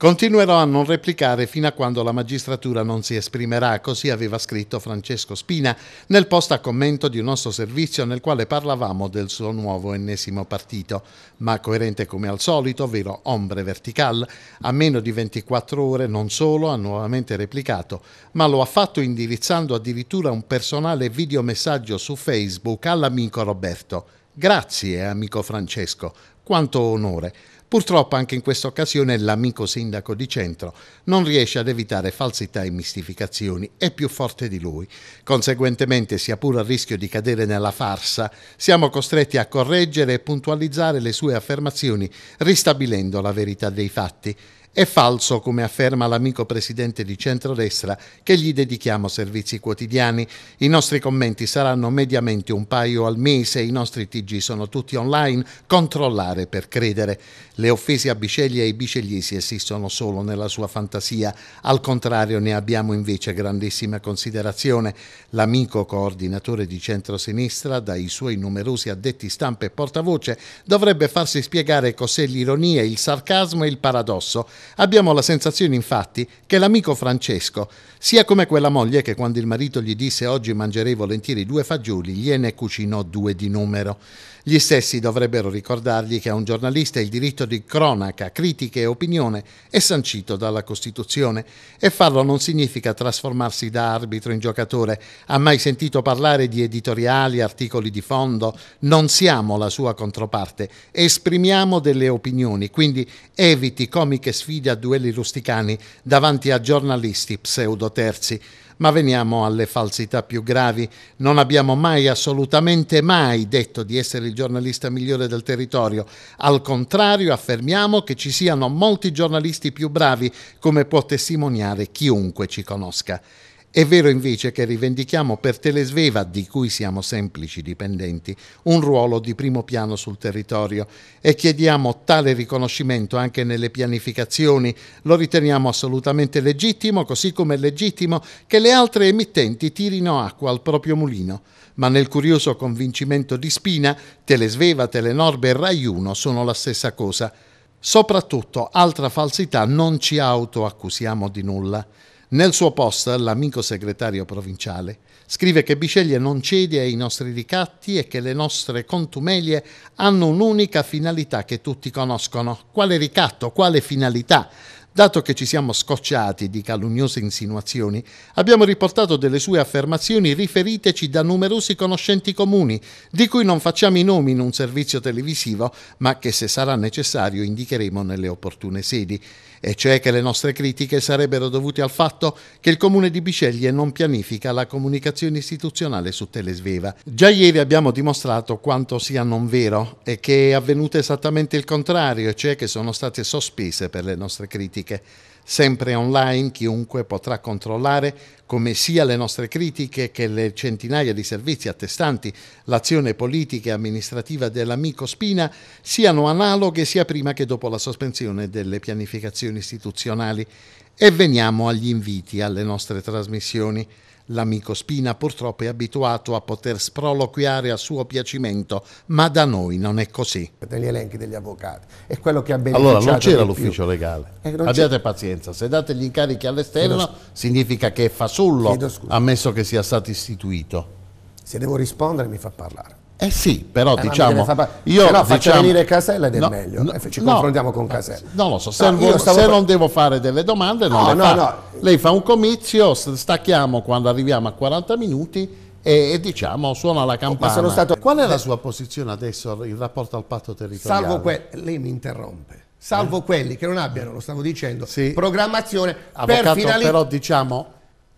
Continuerò a non replicare fino a quando la magistratura non si esprimerà, così aveva scritto Francesco Spina nel post a commento di un nostro servizio nel quale parlavamo del suo nuovo ennesimo partito, ma coerente come al solito, ovvero ombre vertical, a meno di 24 ore non solo ha nuovamente replicato, ma lo ha fatto indirizzando addirittura un personale videomessaggio su Facebook all'amico Roberto. Grazie, amico Francesco, quanto onore. Purtroppo anche in questa occasione l'amico sindaco di centro non riesce ad evitare falsità e mistificazioni, è più forte di lui. Conseguentemente, sia pure a rischio di cadere nella farsa, siamo costretti a correggere e puntualizzare le sue affermazioni, ristabilendo la verità dei fatti. È falso, come afferma l'amico presidente di centrodestra, che gli dedichiamo servizi quotidiani. I nostri commenti saranno mediamente un paio al mese, i nostri TG sono tutti online, controllare per credere. Le offese a Bicegli e ai bicegliesi esistono solo nella sua fantasia, al contrario ne abbiamo invece grandissima considerazione. L'amico coordinatore di centrosinistra, dai suoi numerosi addetti stampa e portavoce, dovrebbe farsi spiegare cos'è l'ironia, il sarcasmo e il paradosso Abbiamo la sensazione infatti che l'amico Francesco sia come quella moglie che quando il marito gli disse oggi mangerei volentieri due fagioli, gliene cucinò due di numero. Gli stessi dovrebbero ricordargli che a un giornalista il diritto di cronaca, critica e opinione è sancito dalla Costituzione e farlo non significa trasformarsi da arbitro in giocatore. Ha mai sentito parlare di editoriali, articoli di fondo? Non siamo la sua controparte, esprimiamo delle opinioni, quindi eviti comiche sfide sfide a duelli rusticani davanti a giornalisti pseudoterzi. Ma veniamo alle falsità più gravi. Non abbiamo mai, assolutamente mai, detto di essere il giornalista migliore del territorio. Al contrario, affermiamo che ci siano molti giornalisti più bravi, come può testimoniare chiunque ci conosca. È vero invece che rivendichiamo per Telesveva, di cui siamo semplici dipendenti, un ruolo di primo piano sul territorio e chiediamo tale riconoscimento anche nelle pianificazioni. Lo riteniamo assolutamente legittimo, così come è legittimo che le altre emittenti tirino acqua al proprio mulino. Ma nel curioso convincimento di Spina, Telesveva, Telenorbe e Rai 1 sono la stessa cosa. Soprattutto, altra falsità, non ci autoaccusiamo di nulla. Nel suo post, l'amico segretario provinciale scrive che Biceglie non cede ai nostri ricatti e che le nostre contumelie hanno un'unica finalità che tutti conoscono. Quale ricatto? Quale finalità? Dato che ci siamo scocciati di calunniose insinuazioni, abbiamo riportato delle sue affermazioni riferiteci da numerosi conoscenti comuni, di cui non facciamo i nomi in un servizio televisivo, ma che se sarà necessario indicheremo nelle opportune sedi, e cioè che le nostre critiche sarebbero dovute al fatto che il comune di Biceglie non pianifica la comunicazione istituzionale su Telesveva. Già ieri abbiamo dimostrato quanto sia non vero e che è avvenuto esattamente il contrario, e cioè che sono state sospese per le nostre critiche critiche. Sempre online chiunque potrà controllare come sia le nostre critiche che le centinaia di servizi attestanti l'azione politica e amministrativa dell'amico Spina siano analoghe sia prima che dopo la sospensione delle pianificazioni istituzionali. E veniamo agli inviti alle nostre trasmissioni. L'amico Spina purtroppo è abituato a poter sproloquiare a suo piacimento, ma da noi non è così. Degli elenchi degli avvocati è quello che ha beneficiato Allora non c'era l'ufficio legale. Eh, Abbiate pazienza, se date gli incarichi all'esterno significa che è fasullo, ammesso che sia stato istituito. Se devo rispondere mi fa parlare. Eh sì, però eh, diciamo... Fa... Io, però faccio diciamo, venire Casella ed è no, meglio, no, eh, ci confrontiamo no, con Casella. Non lo so, se, vo- se non devo fare delle domande non le fa. Lei fa un comizio, stacchiamo quando arriviamo a 40 minuti e, e diciamo suona la campana. Oh, stato... Qual è la sua posizione adesso in rapporto al patto territoriale? Salvo que... Lei mi interrompe salvo eh. quelli che non abbiano, lo stavo dicendo, sì. programmazione Avvocato, per finali... però diciamo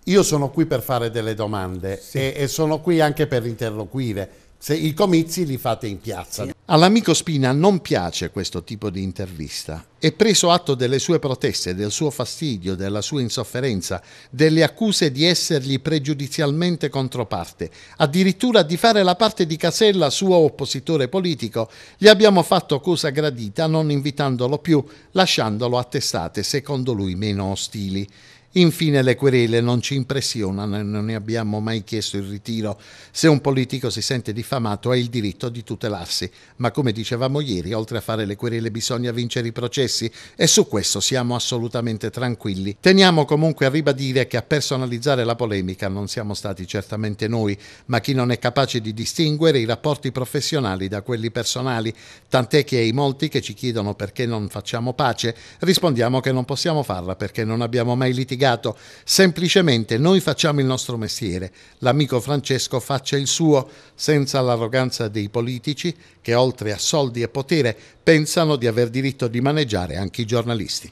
io sono qui per fare delle domande sì. e, e sono qui anche per interloquire se I comizi li fate in piazza. Sì. All'amico Spina non piace questo tipo di intervista e preso atto delle sue proteste, del suo fastidio, della sua insofferenza, delle accuse di essergli pregiudizialmente controparte, addirittura di fare la parte di Casella suo oppositore politico, gli abbiamo fatto cosa gradita non invitandolo più, lasciandolo a testate secondo lui meno ostili. Infine le querele non ci impressionano e non ne abbiamo mai chiesto il ritiro. Se un politico si sente diffamato ha il diritto di tutelarsi, ma come dicevamo ieri, oltre a fare le querele bisogna vincere i processi e su questo siamo assolutamente tranquilli. Teniamo comunque a ribadire che a personalizzare la polemica non siamo stati certamente noi, ma chi non è capace di distinguere i rapporti professionali da quelli personali, tant'è che ai molti che ci chiedono perché non facciamo pace, rispondiamo che non possiamo farla perché non abbiamo mai litigato spiegato, semplicemente noi facciamo il nostro mestiere, l'amico Francesco faccia il suo, senza l'arroganza dei politici che oltre a soldi e potere pensano di aver diritto di maneggiare anche i giornalisti.